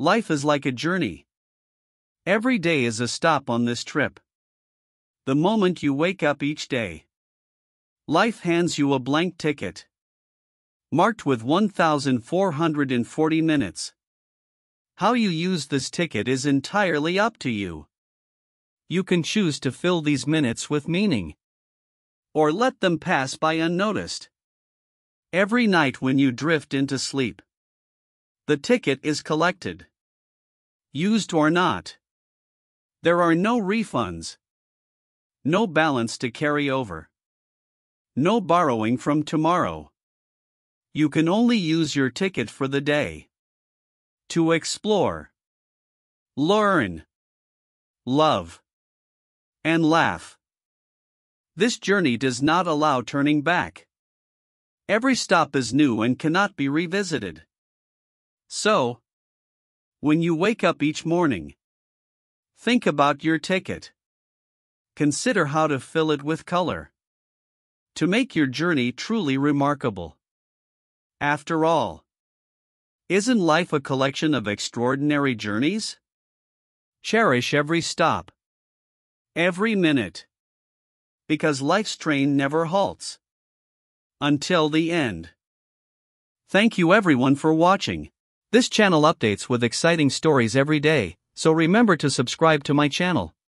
Life is like a journey. Every day is a stop on this trip. The moment you wake up each day, life hands you a blank ticket. Marked with 1,440 minutes. How you use this ticket is entirely up to you. You can choose to fill these minutes with meaning or let them pass by unnoticed. Every night when you drift into sleep, the ticket is collected. Used or not. There are no refunds. No balance to carry over. No borrowing from tomorrow. You can only use your ticket for the day. To explore. Learn. Love. And laugh. This journey does not allow turning back. Every stop is new and cannot be revisited. So, when you wake up each morning, think about your ticket. Consider how to fill it with color. To make your journey truly remarkable. After all, isn't life a collection of extraordinary journeys? Cherish every stop, every minute, because life's train never halts. Until the end. Thank you everyone for watching. This channel updates with exciting stories every day, so remember to subscribe to my channel.